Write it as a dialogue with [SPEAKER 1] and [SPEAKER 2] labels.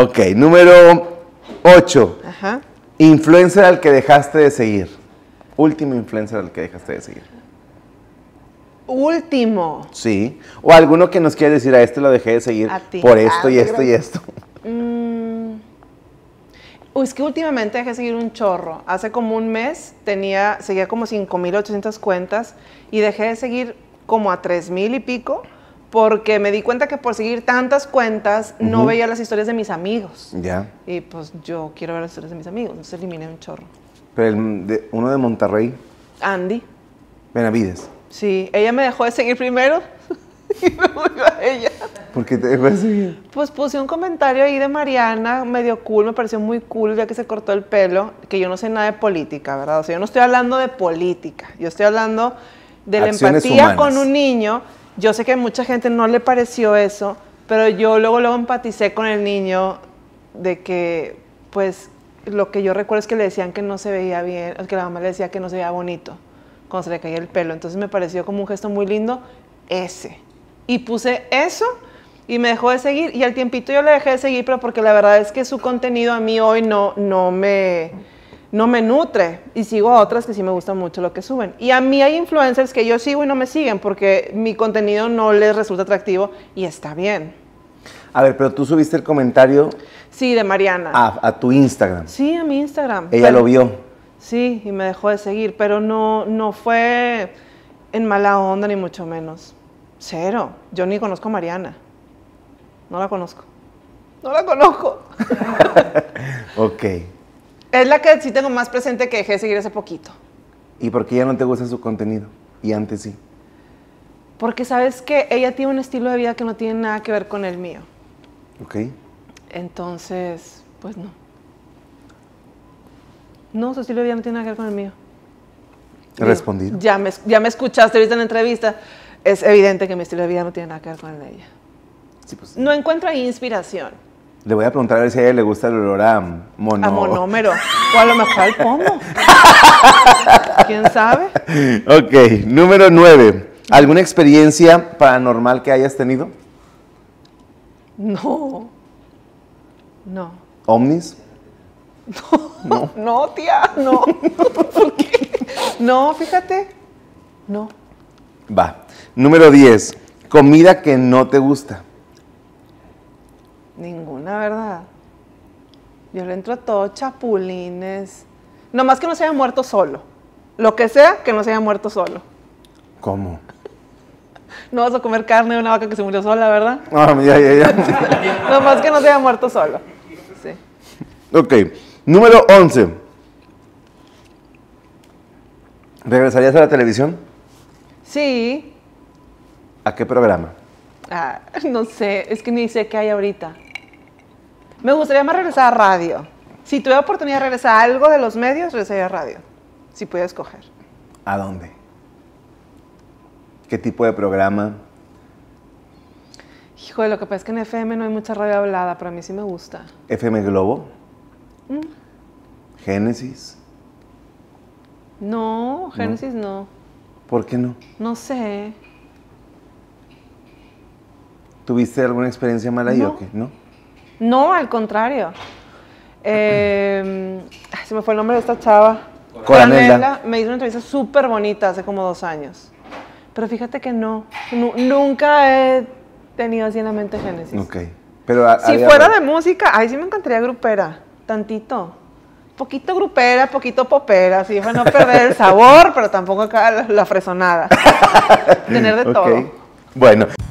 [SPEAKER 1] Ok, número 8. Ajá. Influencer al que dejaste de seguir. Último influencer al que dejaste de seguir.
[SPEAKER 2] Último.
[SPEAKER 1] Sí. O alguno que nos quiere decir, a este lo dejé de seguir por esto ah, y esto y esto.
[SPEAKER 2] Mm. es que últimamente dejé de seguir un chorro. Hace como un mes tenía, seguía como 5.800 cuentas y dejé de seguir como a 3.000 y pico porque me di cuenta que por seguir tantas cuentas no veía las historias de mis amigos. Ya. Y pues yo quiero ver las historias de mis amigos, entonces eliminé un chorro.
[SPEAKER 1] Pero uno de Monterrey. Andy. Benavides.
[SPEAKER 2] Sí, ella me dejó de seguir primero y me
[SPEAKER 1] a ella. ¿Por qué te dejó de seguir?
[SPEAKER 2] Pues puse un comentario ahí de Mariana, medio cool, me pareció muy cool ya que se cortó el pelo, que yo no sé nada de política, ¿verdad? O sea, yo no estoy hablando de política, yo estoy hablando de la empatía con un niño yo sé que a mucha gente no le pareció eso, pero yo luego, luego empaticé con el niño de que, pues, lo que yo recuerdo es que le decían que no se veía bien, que la mamá le decía que no se veía bonito cuando se le caía el pelo. Entonces me pareció como un gesto muy lindo ese. Y puse eso y me dejó de seguir y al tiempito yo le dejé de seguir, pero porque la verdad es que su contenido a mí hoy no, no me no me nutre y sigo a otras que sí me gustan mucho lo que suben. Y a mí hay influencers que yo sigo y no me siguen porque mi contenido no les resulta atractivo y está bien.
[SPEAKER 1] A ver, pero tú subiste el comentario.
[SPEAKER 2] Sí, de Mariana. A,
[SPEAKER 1] tu Instagram.
[SPEAKER 2] Sí, a mi Instagram. Ella lo vio. Sí, y me dejó de seguir, pero no, no fue en mala onda ni mucho menos. Cero. Yo ni conozco a Mariana. No la conozco. No la conozco.
[SPEAKER 1] ok.
[SPEAKER 2] Es la que sí tengo más presente que dejé de seguir hace poquito.
[SPEAKER 1] ¿Y por qué ya no te gusta su contenido? Y antes sí.
[SPEAKER 2] Porque sabes que ella tiene un estilo de vida que no tiene nada que ver con el mío. Ok. Entonces, pues no. No, su estilo de vida no tiene nada que ver con el mío.
[SPEAKER 1] Respondido.
[SPEAKER 2] Ya me, ya me escuchaste viste en la entrevista. Es evidente que mi estilo de vida no tiene nada que ver con el de ella. Sí, pues, No encuentro inspiración.
[SPEAKER 1] Le voy a preguntar a ver si a ella le gusta el olor a monómero. A
[SPEAKER 2] monómero. O a lo mejor al pomo. ¿Quién sabe?
[SPEAKER 1] Ok, número 9. ¿Alguna experiencia paranormal que hayas tenido?
[SPEAKER 2] No. No.
[SPEAKER 1] ¿Omnis? No, no,
[SPEAKER 2] no tía, no. ¿Por qué? No, fíjate. No.
[SPEAKER 1] Va. Número 10. Comida que no te gusta.
[SPEAKER 2] Ninguna, ¿verdad? Yo le entro a todos chapulines. Nomás que no se haya muerto solo. Lo que sea, que no se haya muerto solo. ¿Cómo? No vas a comer carne de una vaca que se murió sola, ¿verdad?
[SPEAKER 1] no ah, ya, ya, ya.
[SPEAKER 2] Nomás que no se haya muerto solo. Sí.
[SPEAKER 1] Ok. Número 11. ¿Regresarías a la televisión?
[SPEAKER 2] Sí. ¿A qué programa? Ah, no sé, es que ni sé qué hay ahorita. Me gustaría más regresar a radio. Si tuve oportunidad de regresar a algo de los medios, regresaría a radio. Si pudiera escoger.
[SPEAKER 1] ¿A dónde? ¿Qué tipo de programa?
[SPEAKER 2] Hijo, lo que pasa es que en FM no hay mucha radio hablada, pero a mí sí me gusta.
[SPEAKER 1] ¿FM Globo? Mm. ¿Génesis?
[SPEAKER 2] No, Génesis no. ¿Por qué no? No sé.
[SPEAKER 1] ¿Tuviste alguna experiencia mala no. o qué? No.
[SPEAKER 2] No, al contrario. Em, se me fue el nombre de esta chava.
[SPEAKER 1] Coranela.
[SPEAKER 2] Me hizo una entrevista súper bonita hace como dos años. Pero fíjate que no. nunca he tenido así en la mente Génesis.
[SPEAKER 1] Ok. Pero si fuera de
[SPEAKER 2] música, ahí sí me encantaría grupera. Tantito. Poquito grupera, poquito popera. Así para no perder el sabor, pero tampoco acá la, fresonada. Tener de okay. todo.
[SPEAKER 1] Bueno.